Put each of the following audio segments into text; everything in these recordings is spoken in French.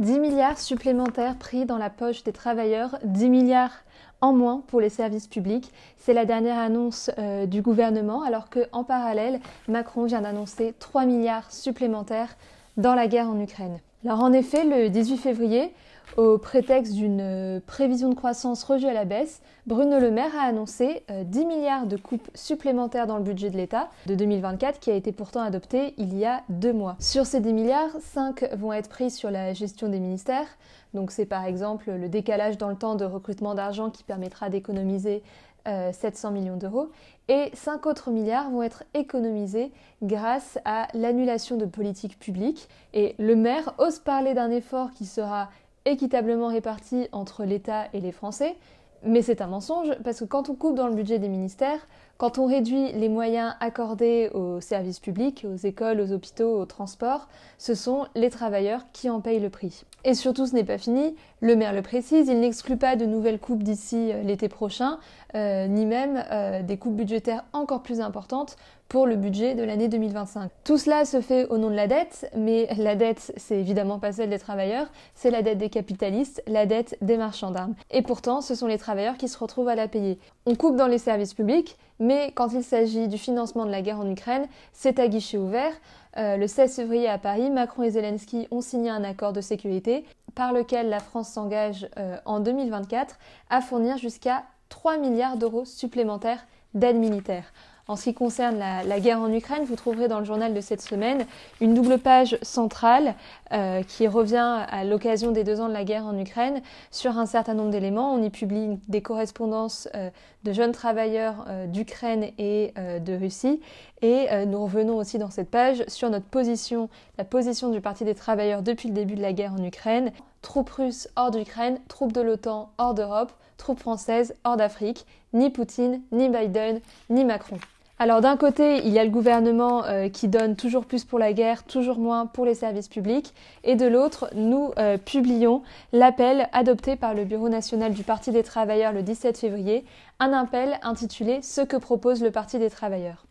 10 milliards supplémentaires pris dans la poche des travailleurs, 10 milliards en moins pour les services publics. C'est la dernière annonce euh, du gouvernement, alors qu'en parallèle, Macron vient d'annoncer 3 milliards supplémentaires dans la guerre en Ukraine. Alors en effet, le 18 février, au prétexte d'une euh, prévision de croissance revue à la baisse, Bruno Le Maire a annoncé 10 euh, milliards de coupes supplémentaires dans le budget de l'État de 2024 qui a été pourtant adopté il y a deux mois. Sur ces 10 milliards, 5 vont être pris sur la gestion des ministères. Donc c'est par exemple le décalage dans le temps de recrutement d'argent qui permettra d'économiser 700 euh, millions d'euros et 5 autres milliards vont être économisés grâce à l'annulation de politiques publiques et le maire ose parler d'un effort qui sera équitablement répartis entre l'État et les Français, mais c'est un mensonge parce que quand on coupe dans le budget des ministères, quand on réduit les moyens accordés aux services publics, aux écoles, aux hôpitaux, aux transports, ce sont les travailleurs qui en payent le prix. Et surtout, ce n'est pas fini. Le maire le précise, il n'exclut pas de nouvelles coupes d'ici euh, l'été prochain, euh, ni même euh, des coupes budgétaires encore plus importantes pour le budget de l'année 2025. Tout cela se fait au nom de la dette, mais la dette, c'est évidemment pas celle des travailleurs, c'est la dette des capitalistes, la dette des marchands d'armes. Et pourtant, ce sont les travailleurs qui se retrouvent à la payer. On coupe dans les services publics, mais quand il s'agit du financement de la guerre en Ukraine, c'est à guichet ouvert. Euh, le 16 février à Paris, Macron et Zelensky ont signé un accord de sécurité par lequel la France s'engage euh, en 2024 à fournir jusqu'à 3 milliards d'euros supplémentaires d'aide militaire. En ce qui concerne la, guerre en Ukraine, vous trouverez dans le journal de cette semaine une double page centrale euh, qui revient à l'occasion des deux ans de la guerre en Ukraine sur un certain nombre d'éléments. On y publie des correspondances euh, de jeunes travailleurs euh, d'Ukraine et de Russie. Et nous revenons aussi dans cette page sur notre position, la position du Parti des travailleurs depuis le début de la guerre en Ukraine. Troupes russes hors d'Ukraine, troupes de l'OTAN hors d'Europe, troupes françaises hors d'Afrique, ni Poutine, ni Biden, ni Macron. Alors d'un côté, il y a le gouvernement euh, qui donne toujours plus pour la guerre, toujours moins pour les services publics, et de l'autre, nous euh, publions l'appel adopté par le Bureau national du Parti des travailleurs le 17 février, un appel intitulé Ce que propose le Parti des travailleurs.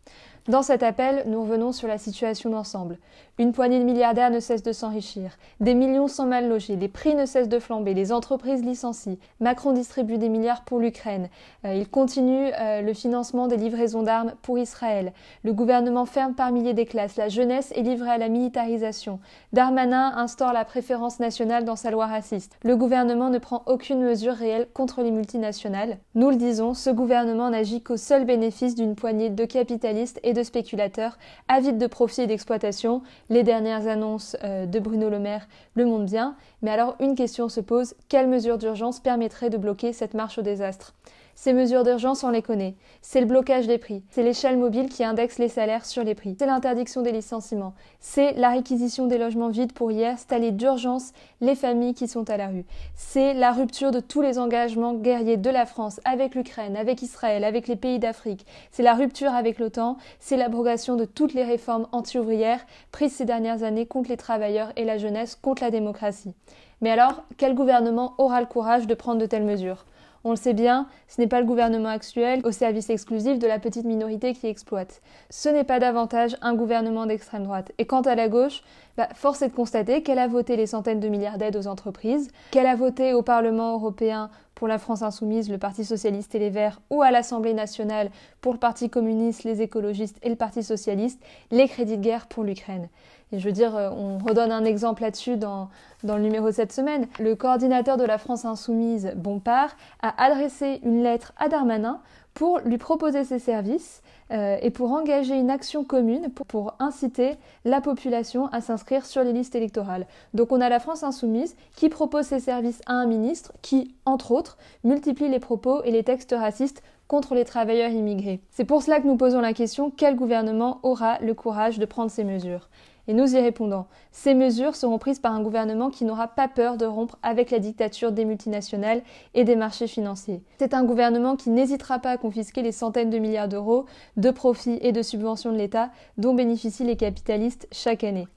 Dans cet appel, nous revenons sur la situation d'ensemble. Une poignée de milliardaires ne cesse de s'enrichir, des millions sont mal logés, les prix ne cessent de flamber, les entreprises licencient, Macron distribue des milliards pour l'Ukraine, euh, il continue euh, le financement des livraisons d'armes pour Israël, le gouvernement ferme par milliers des classes, la jeunesse est livrée à la militarisation, Darmanin instaure la préférence nationale dans sa loi raciste, le gouvernement ne prend aucune mesure réelle contre les multinationales. Nous le disons, ce gouvernement n'agit qu'au seul bénéfice d'une poignée de capitalistes et de spéculateurs avides de profits et d'exploitation. Les dernières annonces euh, de Bruno Le Maire le montrent bien. Mais alors une question se pose, quelles mesures d'urgence permettraient de bloquer cette marche au désastre ces mesures d'urgence, on les connaît. C'est le blocage des prix. C'est l'échelle mobile qui indexe les salaires sur les prix. C'est l'interdiction des licenciements. C'est la réquisition des logements vides pour y installer d'urgence les familles qui sont à la rue. C'est la rupture de tous les engagements guerriers de la France avec l'Ukraine, avec Israël, avec les pays d'Afrique. C'est la rupture avec l'OTAN. C'est l'abrogation de toutes les réformes anti-ouvrières prises ces dernières années contre les travailleurs et la jeunesse, contre la démocratie. Mais alors, quel gouvernement aura le courage de prendre de telles mesures on le sait bien, ce n'est pas le gouvernement actuel au service exclusif de la petite minorité qui exploite. Ce n'est pas davantage un gouvernement d'extrême droite. Et quant à la gauche, bah, force est de constater qu'elle a voté les centaines de milliards d'aides aux entreprises, qu'elle a voté au Parlement européen pour la France insoumise, le Parti socialiste et les Verts, ou à l'Assemblée nationale pour le Parti communiste, les écologistes et le Parti socialiste, les crédits de guerre pour l'Ukraine. Et je veux dire, euh, on redonne un exemple là-dessus dans, dans le numéro cette semaine. Le coordinateur de la France insoumise, Bompard, a adressé une lettre à Darmanin pour lui proposer ses services euh, et pour engager une action commune pour inciter la population à s'inscrire sur les listes électorales. Donc on a la France insoumise qui propose ses services à un ministre qui, entre autres, multiplie les propos et les textes racistes contre les travailleurs immigrés. C'est pour cela que nous posons la question quel gouvernement aura le courage de prendre ces mesures et nous y répondons. Ces mesures seront prises par un gouvernement qui n'aura pas peur de rompre avec la dictature des multinationales et des marchés financiers. C'est un gouvernement qui n'hésitera pas à confisquer les centaines de milliards d'euros de profits et de subventions de l'État dont bénéficient les capitalistes chaque année.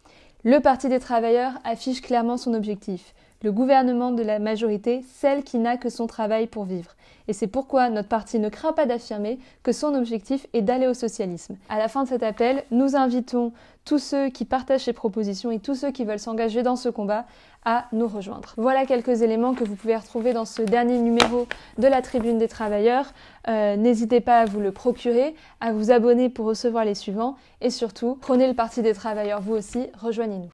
Le Parti des travailleurs affiche clairement son objectif le gouvernement de la majorité, celle qui n'a que son travail pour vivre. Et c'est pourquoi notre parti ne craint pas d'affirmer que son objectif est d'aller au socialisme. À la fin de cet appel, nous invitons tous ceux qui partagent ces propositions et tous ceux qui veulent s'engager dans ce combat à nous rejoindre. Voilà quelques éléments que vous pouvez retrouver dans ce dernier numéro de la Tribune des Travailleurs. Euh, n'hésitez pas à vous le procurer, à vous abonner pour recevoir les suivants et surtout, prenez le parti des travailleurs vous aussi, rejoignez-nous.